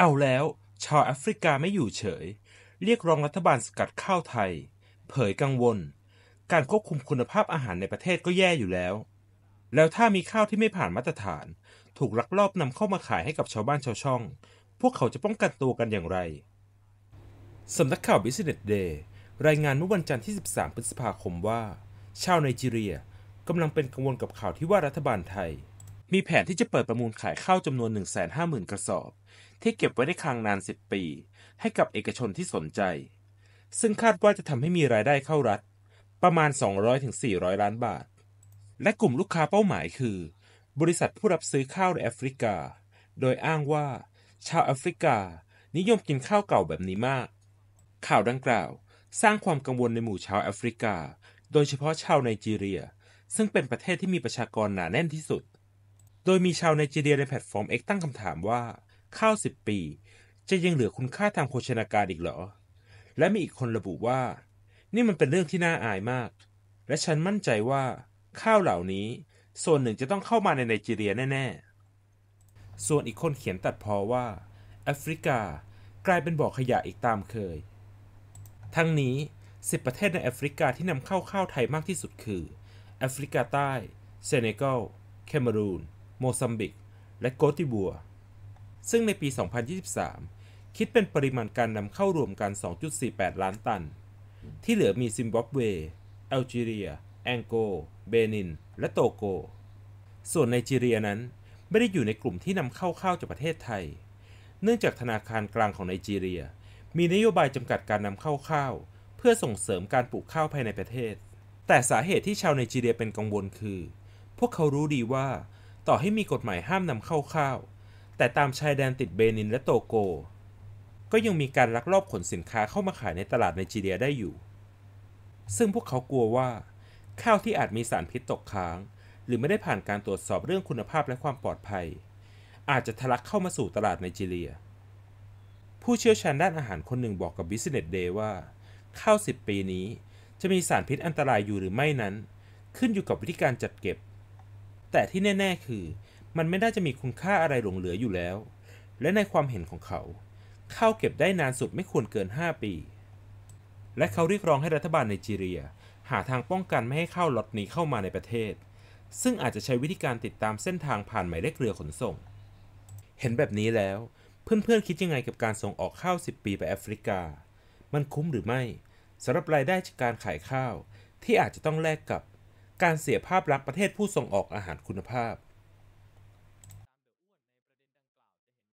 เอาแล้วชาวแอฟริกาไม่อยู่เฉย เรียกร้องรัฐบาลสกัดข้าวไทย เผยกังวล การควบคุมคุณภาพอาหารในประเทศก็แย่อยู่แล้ว แล้วถ้ามีข้าวที่ไม่ผ่านมาตรฐาน ถูกลักลอบนำเข้ามาขายให้กับชาวบ้านชาวช่อง พวกเขาจะป้องกันตัวกันอย่างไรสำนักข่าว Business Day รายงานเมื่อวันจันทร์ที่ 13 พฤษภาคมว่า ชาวไนจีเรียกำลังเป็นกังวลกับข่าวที่ว่ารัฐบาลไทยมีแผนที่จะเปิดประมูลขายข้าวจำนวน 150,000 กระสอบ ที่เก็บไว้ในคลังนาน 10 ปี ให้กับเอกชนที่สนใจ ซึ่งคาดว่าจะทำให้มีรายได้เข้ารัฐ ประมาณ 200-400 ล้านบาท และกลุ่มลูกค้าเป้าหมายคือ บริษัทผู้รับซื้อข้าวในแอฟริกา โดยอ้างว่า ชาวแอฟริกานิยมกินข้าวเก่าแบบนี้มาก ข่าวดังกล่าว สร้างความกังวลในหมู่ชาวแอฟริกา โดยเฉพาะชาวไนจีเรีย ซึ่งเป็นประเทศที่มีประชากรหนาแน่นที่สุดโดยมีชาวไนจีเรียในแพลตฟอร์ม X ตั้งคำถามว่า ข้าว 10 ปี จะยังเหลือคุณค่าทางโภชนาการอีกเหรอ และมีอีกคนระบุว่า นี่มันเป็นเรื่องที่น่าอายมาก และฉันมั่นใจว่า ข้าวเหล่านี้ ส่วนหนึ่งจะต้องเข้ามาในไนจีเรียแน่ๆ ส่วนอีกคนเขียนตัดพอว่า แอฟริกา กลายเป็นบ่อขยะอีกตามเคย ทั้งนี้ 10 ประเทศในแอฟริกาที่นำเข้าข้าวไทยมากที่สุดคือแอฟริกาใต้ เซเนกัลเคมารูนโมซัมบิก และโกติบัว ซึ่งในปี 2023 คิดเป็นปริมาณการนำเข้ารวมกัน 2.48 ล้านตัน ที่เหลือมีซิมบับเวแอลจีเรีย แองโก เบนิน และโตโก ส่วนไนจีเรียนั้นไม่ได้อยู่ในกลุ่มที่นำเข้าข้าวจากประเทศไทย เนื่องจากธนาคารกลางของไนจีเรีย มีนโยบายจำกัดการนำเข้าข้าวเพื่อส่งเสริมการปลูกข้าวภายในประเทศ แต่สาเหตุที่ชาวไนจีเรียเป็นกังวลคือ พวกเขารู้ดีว่าต่อให้มีกฎหมายห้ามนำเข้าข้าว แต่ตามชายแดนติดเบนินและโตโก ก็ยังมีการลักลอบขนสินค้าเข้ามาขายในตลาดในจีเรียได้อยู่ ซึ่งพวกเขากลัวว่า ข้าวที่อาจมีสารพิษตกค้าง หรือไม่ได้ผ่านการตรวจสอบเรื่องคุณภาพและความปลอดภัย อาจจะทะลักเข้ามาสู่ตลาดในจีเรีย ผู้เชี่ยวชาญด้านอาหารคนหนึ่งบอกกับ Business Day ว่าข้าว 10 ปีนี้จะมีสารพิษอันตรายอยู่หรือไม่นั้น ขึ้นอยู่กับวิธีการจัดเก็บแต่ที่แน่ ๆ คือ มันไม่ได้จะมีคุณค่าอะไรหลงเหลืออยู่แล้ว และในความเห็นของเขาข้าวเก็บได้นานสุดไม่ควรเกิน 5 ปี และเขาเรียกร้องให้รัฐบาลไนจีเรีย หาทางป้องกันไม่ให้ข้าวล็อตนี้เข้ามาในประเทศ ซึ่งอาจจะใช้วิธีการติดตามเส้นทางผ่านหมายเลขเรือขนส่ง เห็นแบบนี้แล้วเพื่อน ๆ คิดยังไงกับการส่งออกข้าว10 ปีไปแอฟริกา มันคุ้มหรือไม่สำหรับรายได้จากการขายข้าว ที่อาจจะต้องแลกกับการเสียภาพลักษณ์ประเทศผู้ส่งออกอาหารคุณภาพ